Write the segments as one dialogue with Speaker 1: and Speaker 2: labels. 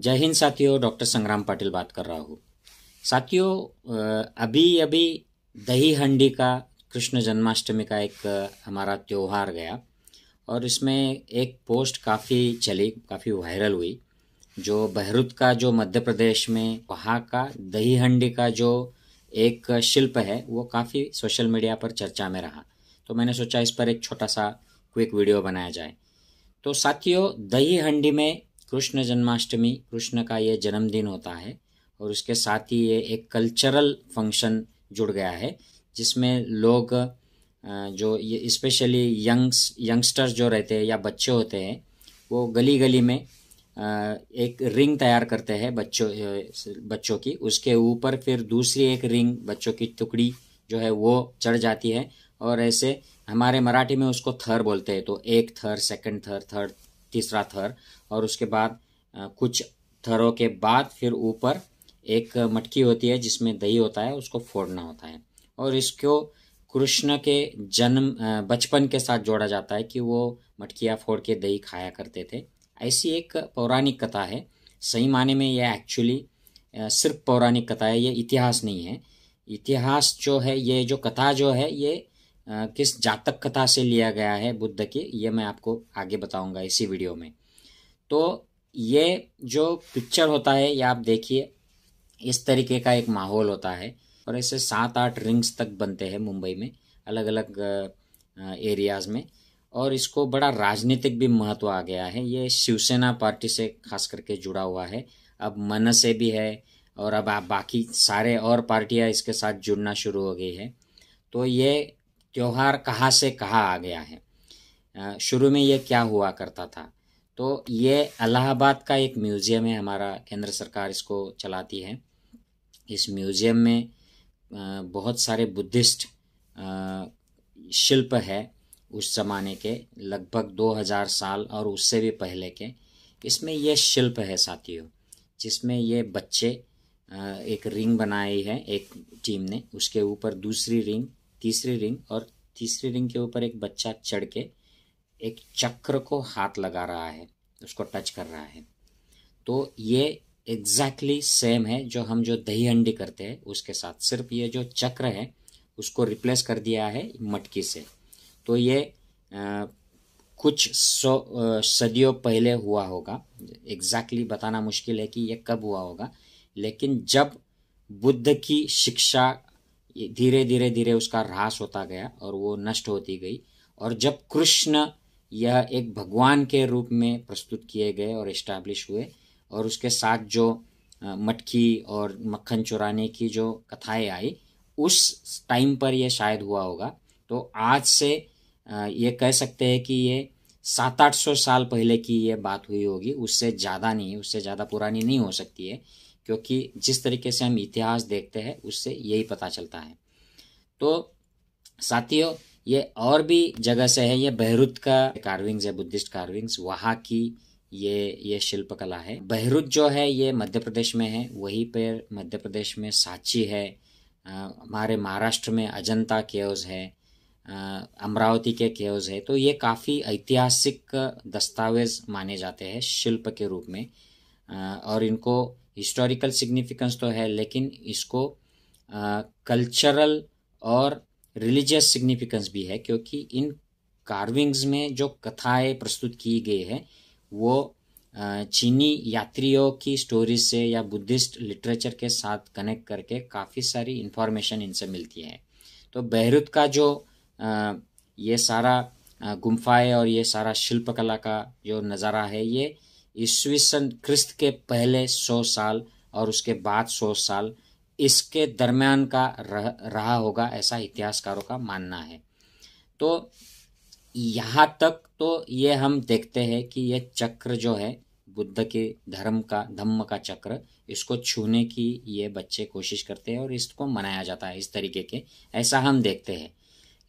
Speaker 1: जय हिंद साथियों डॉक्टर संग्राम पाटिल बात कर रहा हूँ साथियों अभी अभी दही हंडी का कृष्ण जन्माष्टमी का एक हमारा त्यौहार गया और इसमें एक पोस्ट काफ़ी चली काफ़ी वायरल हुई जो बहरुत का जो मध्य प्रदेश में वहाँ का दही हंडी का जो एक शिल्प है वो काफ़ी सोशल मीडिया पर चर्चा में रहा तो मैंने सोचा इस पर एक छोटा सा क्विक वीडियो बनाया जाए तो साथियों दही हंडी में कृष्ण जन्माष्टमी कृष्ण का ये जन्मदिन होता है और उसके साथ ही ये एक कल्चरल फंक्शन जुड़ गया है जिसमें लोग जो ये स्पेशली यंग्स यंगस्टर्स जो रहते हैं या बच्चे होते हैं वो गली गली में एक रिंग तैयार करते हैं बच्चों बच्चों की उसके ऊपर फिर दूसरी एक रिंग बच्चों की टुकड़ी जो है वो चढ़ जाती है और ऐसे हमारे मराठी में उसको थर बोलते हैं तो एक थर सेकंड थर थर्ड तीसरा थर और उसके बाद कुछ थरों के बाद फिर ऊपर एक मटकी होती है जिसमें दही होता है उसको फोड़ना होता है और इसको कृष्ण के जन्म बचपन के साथ जोड़ा जाता है कि वो मटकियाँ फोड़ के दही खाया करते थे ऐसी एक पौराणिक कथा है सही माने में यह एक्चुअली सिर्फ पौराणिक कथा है ये इतिहास नहीं है इतिहास जो है ये जो कथा जो है ये किस जातक कथा से लिया गया है बुद्ध की ये मैं आपको आगे बताऊंगा इसी वीडियो में तो ये जो पिक्चर होता है ये आप देखिए इस तरीके का एक माहौल होता है और ऐसे सात आठ रिंग्स तक बनते हैं मुंबई में अलग अलग एरियाज में और इसको बड़ा राजनीतिक भी महत्व आ गया है ये शिवसेना पार्टी से खास करके जुड़ा हुआ है अब मन से भी है और अब बाकी सारे और पार्टियां इसके साथ जुड़ना शुरू हो गई है तो ये त्यौहार कहाँ से कहाँ आ गया है शुरू में ये क्या हुआ करता था तो ये अलाहाबाद का एक म्यूज़ियम है हमारा केंद्र सरकार इसको चलाती है इस म्यूज़ियम में बहुत सारे बुद्धिस्ट शिल्प है उस ज़माने के लगभग 2000 साल और उससे भी पहले के इसमें यह शिल्प है साथियों जिसमें ये बच्चे एक रिंग बनाई है एक टीम ने उसके ऊपर दूसरी रिंग तीसरी रिंग और तीसरी रिंग के ऊपर एक बच्चा चढ़ के एक चक्र को हाथ लगा रहा है उसको टच कर रहा है तो ये एग्जैक्टली exactly सेम है जो हम जो दही हंडी करते हैं उसके साथ सिर्फ ये जो चक्र है उसको रिप्लेस कर दिया है मटकी से तो ये आ, कुछ सौ सदियों पहले हुआ होगा एग्जैक्टली exactly बताना मुश्किल है कि ये कब हुआ होगा लेकिन जब बुद्ध की शिक्षा धीरे धीरे धीरे उसका ह्रास होता गया और वो नष्ट होती गई और जब कृष्ण यह एक भगवान के रूप में प्रस्तुत किए गए और इस्टेब्लिश हुए और उसके साथ जो मटकी और मक्खन चुराने की जो कथाएं आई उस टाइम पर यह शायद हुआ होगा तो आज से ये कह सकते हैं कि ये सात आठ सौ साल पहले की ये बात हुई होगी उससे ज़्यादा नहीं उससे ज़्यादा पुरानी नहीं हो सकती है क्योंकि जिस तरीके से हम इतिहास देखते हैं उससे यही पता चलता है तो साथियों ये और भी जगह से है ये बहरुत का कार्विंग्स है बुद्धिस्ट कार्विंग्स वहाँ की ये ये शिल्प कला है बहरुत जो है ये मध्य प्रदेश में है वहीं पर मध्य प्रदेश में सांची है हमारे महाराष्ट्र में अजंता केव्स है अमरावती के केव्स है तो ये काफ़ी ऐतिहासिक दस्तावेज माने जाते हैं शिल्प के रूप में और इनको हिस्टोरिकल सिग्निफिकेंस तो है लेकिन इसको कल्चरल और रिलीजियस सिग्निफिकेंस भी है क्योंकि इन कार्विंग्स में जो कथाएं प्रस्तुत की गई है वो चीनी यात्रियों की स्टोरी से या बुद्धिस्ट लिटरेचर के साथ कनेक्ट करके काफ़ी सारी इन्फॉर्मेशन इनसे मिलती है तो बहरुत का जो ये सारा गुम्फाएँ और ये सारा शिल्पकला का जो नज़ारा है ये ईस्वी सन क्रिस्त के पहले सौ साल और उसके बाद सौ साल इसके दरम्यान का रह, रहा होगा ऐसा इतिहासकारों का मानना है तो यहाँ तक तो ये हम देखते हैं कि यह चक्र जो है बुद्ध के धर्म का धम्म का चक्र इसको छूने की ये बच्चे कोशिश करते हैं और इसको मनाया जाता है इस तरीके के ऐसा हम देखते हैं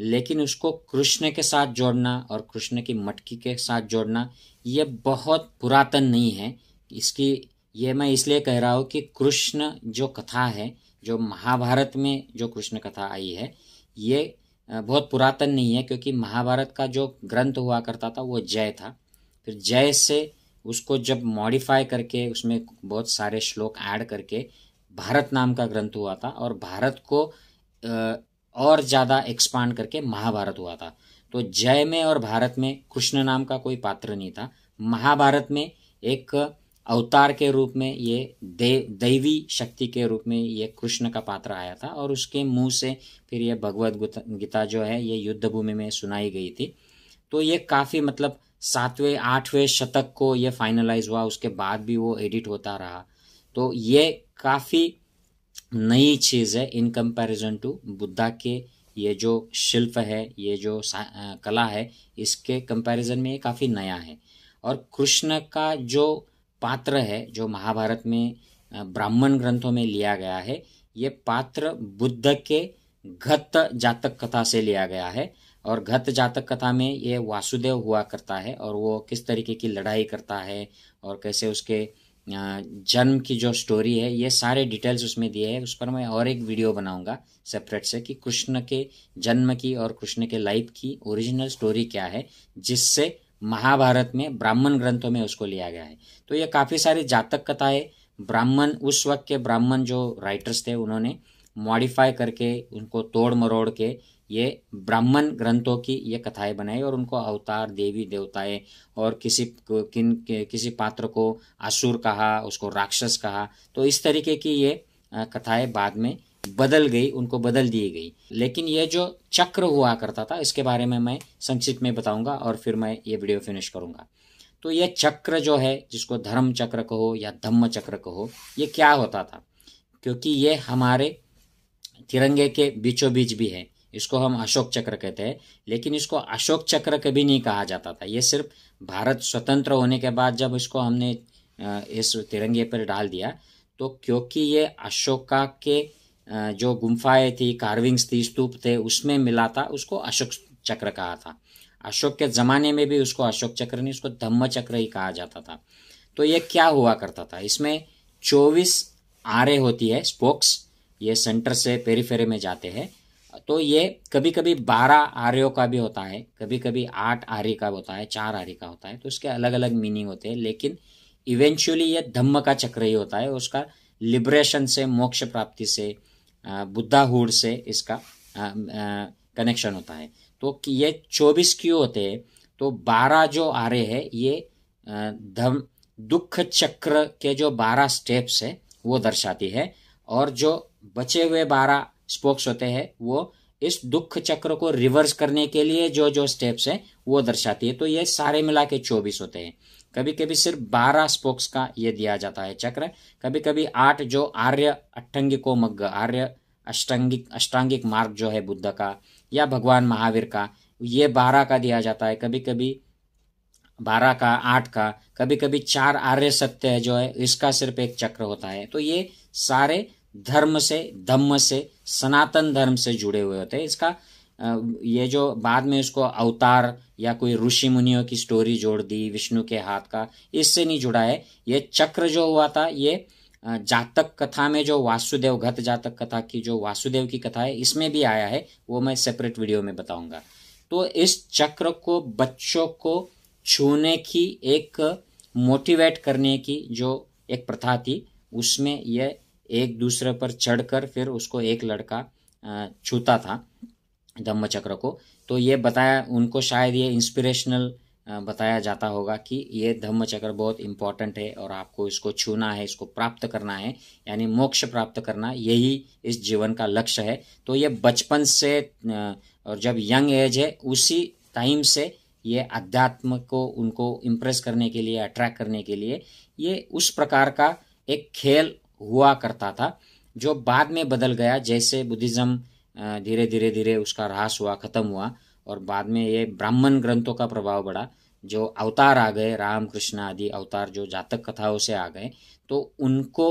Speaker 1: लेकिन उसको कृष्ण के साथ जोड़ना और कृष्ण की मटकी के साथ जोड़ना ये बहुत पुरातन नहीं है इसकी ये मैं इसलिए कह रहा हूँ कि कृष्ण जो कथा है जो महाभारत में जो कृष्ण कथा आई है ये बहुत पुरातन नहीं है क्योंकि महाभारत का जो ग्रंथ हुआ करता था वो जय था फिर जय से उसको जब मॉडिफाई करके उसमें बहुत सारे श्लोक ऐड करके भारत नाम का ग्रंथ हुआ था और भारत को और ज़्यादा एक्सपांड करके महाभारत हुआ था तो जय में और भारत में कृष्ण नाम का कोई पात्र नहीं था महाभारत में एक अवतार के रूप में ये देव दैवी शक्ति के रूप में ये कृष्ण का पात्र आया था और उसके मुंह से फिर ये भगवत गीता जो है ये युद्ध भूमि में सुनाई गई थी तो ये काफ़ी मतलब सातवें आठवें शतक को ये फाइनलाइज हुआ उसके बाद भी वो एडिट होता रहा तो ये काफ़ी नई चीज़ है इन कंपैरिजन टू बुद्धा के ये जो शिल्प है ये जो कला है इसके कंपैरिजन में ये काफ़ी नया है और कृष्ण का जो पात्र है जो महाभारत में ब्राह्मण ग्रंथों में लिया गया है ये पात्र बुद्ध के घत जातक कथा से लिया गया है और घत जातक कथा में ये वासुदेव हुआ करता है और वो किस तरीके की लड़ाई करता है और कैसे उसके जन्म की जो स्टोरी है ये सारे डिटेल्स उसमें दिए हैं उस पर मैं और एक वीडियो बनाऊंगा सेपरेट से कि कृष्ण के जन्म की और कृष्ण के लाइफ की ओरिजिनल स्टोरी क्या है जिससे महाभारत में ब्राह्मण ग्रंथों में उसको लिया गया है तो ये काफ़ी सारी जातक कथाएं ब्राह्मण उस वक्त के ब्राह्मण जो राइटर्स थे उन्होंने मॉडिफाई करके उनको तोड़ मरोड़ के ये ब्राह्मण ग्रंथों की ये कथाएं बनाई और उनको अवतार देवी देवताएं और किसी किन किसी पात्र को आसुर कहा उसको राक्षस कहा तो इस तरीके की ये कथाएं बाद में बदल गई उनको बदल दी गई लेकिन ये जो चक्र हुआ करता था इसके बारे में मैं संक्षिप्त में बताऊंगा और फिर मैं ये वीडियो फिनिश करूंगा तो ये चक्र जो है जिसको धर्म चक्र कहो या धम्म चक्र कहो ये क्या होता था क्योंकि ये हमारे तिरंगे के बीचों बीच भी है इसको हम अशोक चक्र कहते हैं लेकिन इसको अशोक चक्र कभी नहीं कहा जाता था ये सिर्फ भारत स्वतंत्र होने के बाद जब इसको हमने इस तिरंगे पर डाल दिया तो क्योंकि ये अशोका के जो गुम्फाएँ थी कार्विंग्स थी स्तूप थे उसमें मिला था उसको अशोक चक्र कहा था अशोक के ज़माने में भी उसको अशोक चक्र नहीं उसको धम्म चक्र ही कहा जाता था तो ये क्या हुआ करता था इसमें चौबीस आरे होती है स्पोक्स ये सेंटर से पेरीफेरी में जाते हैं तो ये कभी कभी बारह आर्यों का भी होता है कभी कभी आठ आर्य का होता है चार आर्य का होता है तो उसके अलग अलग मीनिंग होते हैं लेकिन इवेंचुअली ये धम्म का चक्र ही होता है उसका लिब्रेशन से मोक्ष प्राप्ति से बुद्धाहूड से इसका कनेक्शन होता है तो ये चौबीस क्यों होते हैं तो बारह जो आर्य है ये धम दुख चक्र के जो बारह स्टेप्स है वो दर्शाती है और जो बचे हुए बारह स्पोक्स होते हैं वो इस दुख चक्र को रिवर्स करने के लिए जो जो स्टेप्स हैं वो दर्शाती है तो ये सारे मिला के चौबीस होते हैं कभी कभी सिर्फ बारह स्पोक्स का ये दिया जाता है चक्र कभी कभी आठ जो आर्य अष्टंगिको मग्ग आर्य अष्टांगिक अष्टांगिक मार्ग जो है बुद्ध का या भगवान महावीर का ये बारह का दिया जाता है कभी कभी बारह का आठ का कभी कभी चार आर्य सत्य है जो है इसका सिर्फ एक चक्र होता है तो ये सारे धर्म से धम्म से सनातन धर्म से जुड़े हुए होते हैं इसका ये जो बाद में उसको अवतार या कोई ऋषि मुनियों की स्टोरी जोड़ दी विष्णु के हाथ का इससे नहीं जुड़ा है ये चक्र जो हुआ था ये जातक कथा में जो वासुदेव घत जातक कथा की जो वासुदेव की कथा है इसमें भी आया है वो मैं सेपरेट वीडियो में बताऊंगा तो इस चक्र को बच्चों को छूने की एक मोटिवेट करने की जो एक प्रथा थी उसमें यह एक दूसरे पर चढ़कर फिर उसको एक लड़का छूता था धम्म चक्र को तो ये बताया उनको शायद ये इंस्पिरेशनल बताया जाता होगा कि ये धम्म चक्र बहुत इम्पॉर्टेंट है और आपको इसको छूना है इसको प्राप्त करना है यानी मोक्ष प्राप्त करना यही इस जीवन का लक्ष्य है तो ये बचपन से और जब यंग एज है उसी टाइम से ये अध्यात्म को उनको इम्प्रेस करने के लिए अट्रैक्ट करने के लिए ये उस प्रकार का एक खेल हुआ करता था जो बाद में बदल गया जैसे बुद्धिज़्म धीरे धीरे धीरे उसका ह्रास हुआ ख़त्म हुआ और बाद में ये ब्राह्मण ग्रंथों का प्रभाव बढ़ा जो अवतार आ गए राम कृष्ण आदि अवतार जो जातक कथाओं से आ गए तो उनको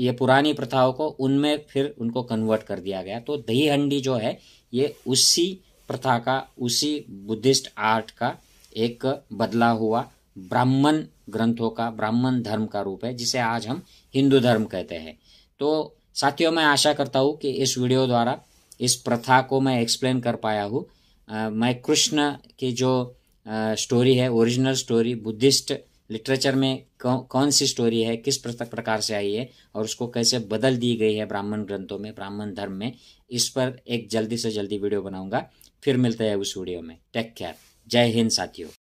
Speaker 1: ये पुरानी प्रथाओं को उनमें फिर उनको कन्वर्ट कर दिया गया तो दही हंडी जो है ये उसी प्रथा का उसी बुद्धिस्ट आर्ट का एक बदला हुआ ब्राह्मण ग्रंथों का ब्राह्मण धर्म का रूप है जिसे आज हम हिंदू धर्म कहते हैं तो साथियों मैं आशा करता हूँ कि इस वीडियो द्वारा इस प्रथा को मैं एक्सप्लेन कर पाया हूँ मैं कृष्ण की जो आ, स्टोरी है ओरिजिनल स्टोरी बुद्धिस्ट लिटरेचर में कौ, कौन सी स्टोरी है किस प्रकार से आई है और उसको कैसे बदल दी गई है ब्राह्मण ग्रंथों में ब्राह्मण धर्म में इस पर एक जल्दी से जल्दी वीडियो बनाऊंगा फिर मिलते हैं उस वीडियो में टेक केयर जय हिंद साथियों